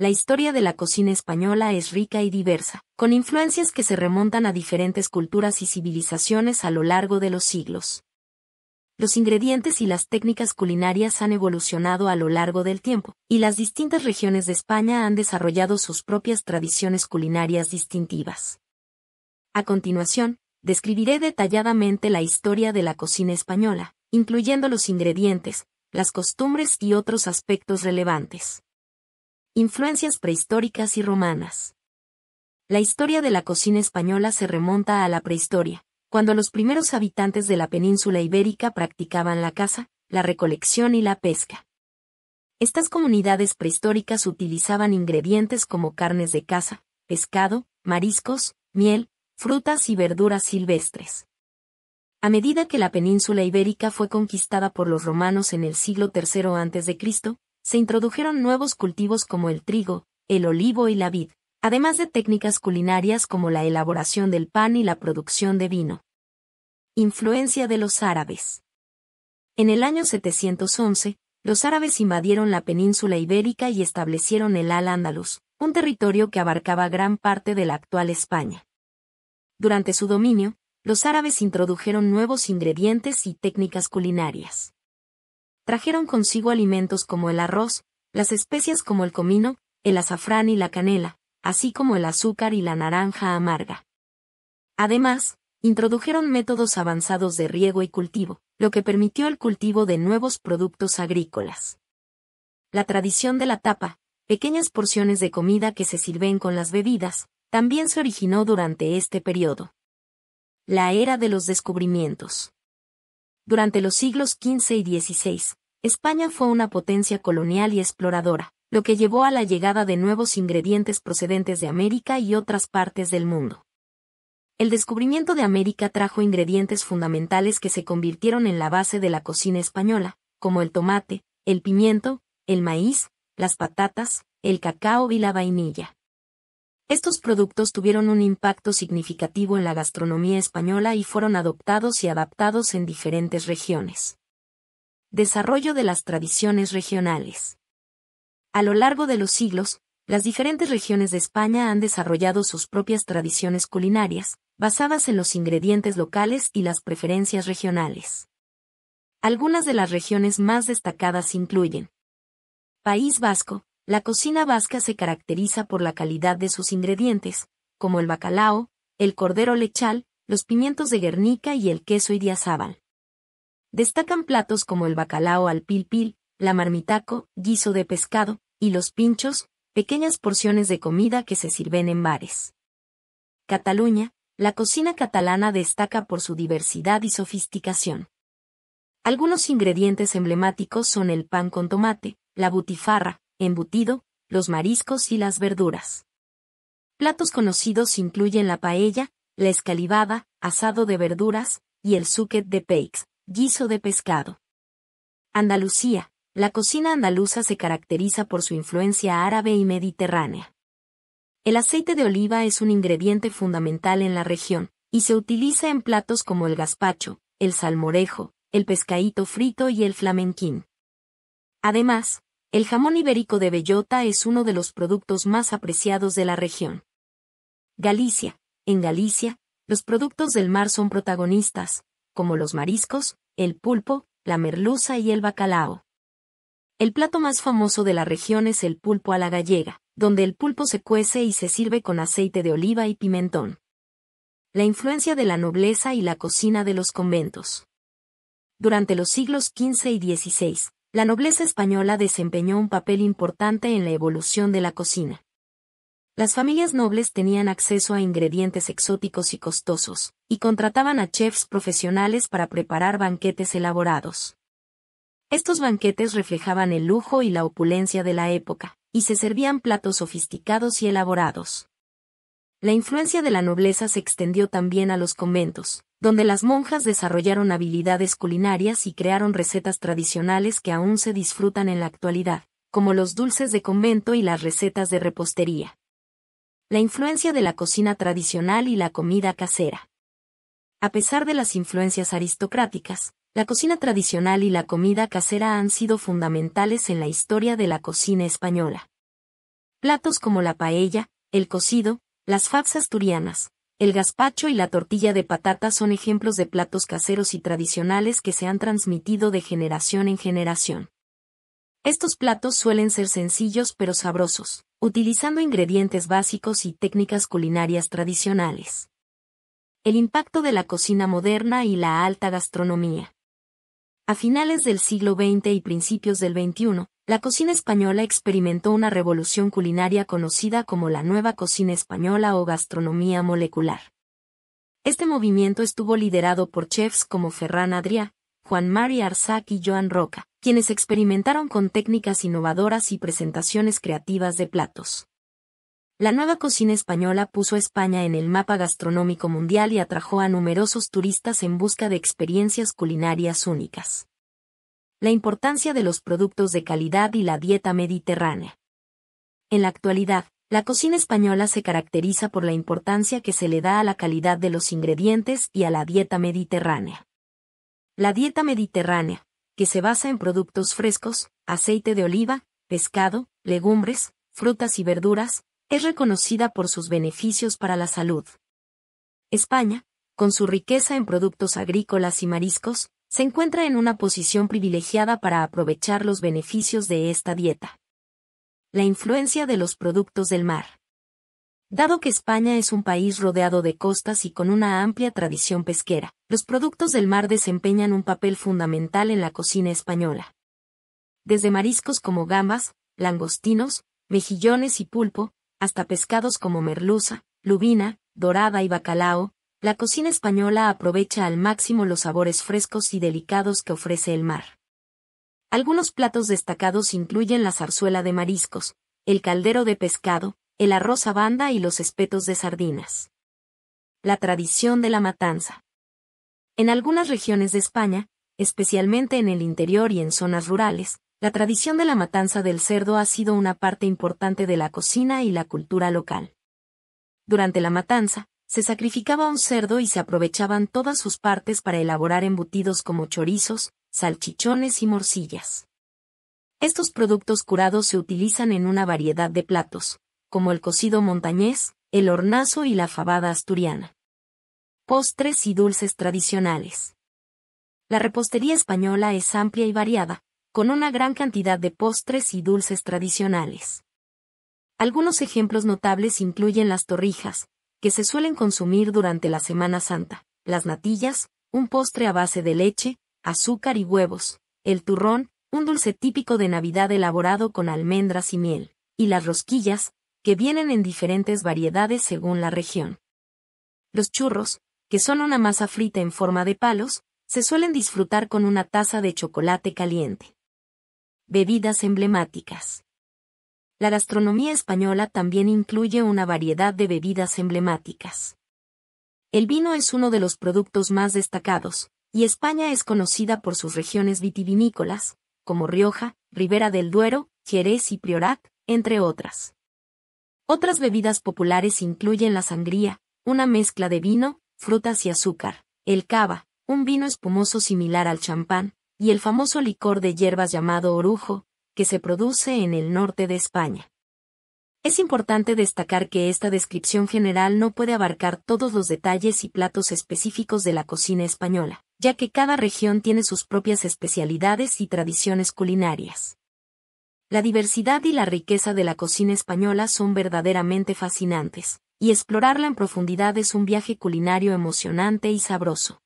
la historia de la cocina española es rica y diversa, con influencias que se remontan a diferentes culturas y civilizaciones a lo largo de los siglos. Los ingredientes y las técnicas culinarias han evolucionado a lo largo del tiempo, y las distintas regiones de España han desarrollado sus propias tradiciones culinarias distintivas. A continuación, describiré detalladamente la historia de la cocina española, incluyendo los ingredientes, las costumbres y otros aspectos relevantes. Influencias prehistóricas y romanas. La historia de la cocina española se remonta a la prehistoria, cuando los primeros habitantes de la península ibérica practicaban la caza, la recolección y la pesca. Estas comunidades prehistóricas utilizaban ingredientes como carnes de caza, pescado, mariscos, miel, frutas y verduras silvestres. A medida que la península ibérica fue conquistada por los romanos en el siglo III a.C., se introdujeron nuevos cultivos como el trigo, el olivo y la vid, además de técnicas culinarias como la elaboración del pan y la producción de vino. Influencia de los árabes. En el año 711, los árabes invadieron la península ibérica y establecieron el Al-Ándalus, un territorio que abarcaba gran parte de la actual España. Durante su dominio, los árabes introdujeron nuevos ingredientes y técnicas culinarias trajeron consigo alimentos como el arroz, las especias como el comino, el azafrán y la canela, así como el azúcar y la naranja amarga. Además, introdujeron métodos avanzados de riego y cultivo, lo que permitió el cultivo de nuevos productos agrícolas. La tradición de la tapa, pequeñas porciones de comida que se sirven con las bebidas, también se originó durante este periodo. La era de los descubrimientos. Durante los siglos XV y XVI, España fue una potencia colonial y exploradora, lo que llevó a la llegada de nuevos ingredientes procedentes de América y otras partes del mundo. El descubrimiento de América trajo ingredientes fundamentales que se convirtieron en la base de la cocina española, como el tomate, el pimiento, el maíz, las patatas, el cacao y la vainilla. Estos productos tuvieron un impacto significativo en la gastronomía española y fueron adoptados y adaptados en diferentes regiones. Desarrollo de las tradiciones regionales. A lo largo de los siglos, las diferentes regiones de España han desarrollado sus propias tradiciones culinarias, basadas en los ingredientes locales y las preferencias regionales. Algunas de las regiones más destacadas incluyen País Vasco, la cocina vasca se caracteriza por la calidad de sus ingredientes, como el bacalao, el cordero lechal, los pimientos de Guernica y el queso idiazábal. Destacan platos como el bacalao al pil pil, la marmitaco, guiso de pescado, y los pinchos, pequeñas porciones de comida que se sirven en bares. Cataluña, la cocina catalana destaca por su diversidad y sofisticación. Algunos ingredientes emblemáticos son el pan con tomate, la butifarra, embutido, los mariscos y las verduras. Platos conocidos incluyen la paella, la escalivada, asado de verduras, y el suquet de peix. Guiso de pescado. Andalucía. La cocina andaluza se caracteriza por su influencia árabe y mediterránea. El aceite de oliva es un ingrediente fundamental en la región, y se utiliza en platos como el gazpacho, el salmorejo, el pescadito frito y el flamenquín. Además, el jamón ibérico de bellota es uno de los productos más apreciados de la región. Galicia. En Galicia, los productos del mar son protagonistas, como los mariscos, el pulpo, la merluza y el bacalao. El plato más famoso de la región es el pulpo a la gallega, donde el pulpo se cuece y se sirve con aceite de oliva y pimentón. La influencia de la nobleza y la cocina de los conventos. Durante los siglos XV y XVI, la nobleza española desempeñó un papel importante en la evolución de la cocina. Las familias nobles tenían acceso a ingredientes exóticos y costosos, y contrataban a chefs profesionales para preparar banquetes elaborados. Estos banquetes reflejaban el lujo y la opulencia de la época, y se servían platos sofisticados y elaborados. La influencia de la nobleza se extendió también a los conventos, donde las monjas desarrollaron habilidades culinarias y crearon recetas tradicionales que aún se disfrutan en la actualidad, como los dulces de convento y las recetas de repostería la influencia de la cocina tradicional y la comida casera. A pesar de las influencias aristocráticas, la cocina tradicional y la comida casera han sido fundamentales en la historia de la cocina española. Platos como la paella, el cocido, las fabs asturianas, el gazpacho y la tortilla de patata son ejemplos de platos caseros y tradicionales que se han transmitido de generación en generación. Estos platos suelen ser sencillos pero sabrosos, utilizando ingredientes básicos y técnicas culinarias tradicionales. El impacto de la cocina moderna y la alta gastronomía. A finales del siglo XX y principios del XXI, la cocina española experimentó una revolución culinaria conocida como la nueva cocina española o gastronomía molecular. Este movimiento estuvo liderado por chefs como Ferran Adrià, Juan Mari Arzac y Joan Roca, quienes experimentaron con técnicas innovadoras y presentaciones creativas de platos. La nueva cocina española puso a España en el mapa gastronómico mundial y atrajo a numerosos turistas en busca de experiencias culinarias únicas. La importancia de los productos de calidad y la dieta mediterránea. En la actualidad, la cocina española se caracteriza por la importancia que se le da a la calidad de los ingredientes y a la dieta mediterránea. La dieta mediterránea, que se basa en productos frescos, aceite de oliva, pescado, legumbres, frutas y verduras, es reconocida por sus beneficios para la salud. España, con su riqueza en productos agrícolas y mariscos, se encuentra en una posición privilegiada para aprovechar los beneficios de esta dieta. La influencia de los productos del mar. Dado que España es un país rodeado de costas y con una amplia tradición pesquera, los productos del mar desempeñan un papel fundamental en la cocina española. Desde mariscos como gambas, langostinos, mejillones y pulpo, hasta pescados como merluza, lubina, dorada y bacalao, la cocina española aprovecha al máximo los sabores frescos y delicados que ofrece el mar. Algunos platos destacados incluyen la zarzuela de mariscos, el caldero de pescado, el arroz a banda y los espetos de sardinas. La tradición de la matanza. En algunas regiones de España, especialmente en el interior y en zonas rurales, la tradición de la matanza del cerdo ha sido una parte importante de la cocina y la cultura local. Durante la matanza, se sacrificaba un cerdo y se aprovechaban todas sus partes para elaborar embutidos como chorizos, salchichones y morcillas. Estos productos curados se utilizan en una variedad de platos, como el cocido montañés, el hornazo y la fabada asturiana. Postres y dulces tradicionales. La repostería española es amplia y variada, con una gran cantidad de postres y dulces tradicionales. Algunos ejemplos notables incluyen las torrijas, que se suelen consumir durante la Semana Santa, las natillas, un postre a base de leche, azúcar y huevos, el turrón, un dulce típico de Navidad elaborado con almendras y miel, y las rosquillas, que vienen en diferentes variedades según la región. Los churros, que son una masa frita en forma de palos, se suelen disfrutar con una taza de chocolate caliente. Bebidas emblemáticas. La gastronomía española también incluye una variedad de bebidas emblemáticas. El vino es uno de los productos más destacados, y España es conocida por sus regiones vitivinícolas, como Rioja, Ribera del Duero, Jerez y Priorat, entre otras. Otras bebidas populares incluyen la sangría, una mezcla de vino, frutas y azúcar, el cava, un vino espumoso similar al champán, y el famoso licor de hierbas llamado orujo, que se produce en el norte de España. Es importante destacar que esta descripción general no puede abarcar todos los detalles y platos específicos de la cocina española, ya que cada región tiene sus propias especialidades y tradiciones culinarias. La diversidad y la riqueza de la cocina española son verdaderamente fascinantes, y explorarla en profundidad es un viaje culinario emocionante y sabroso.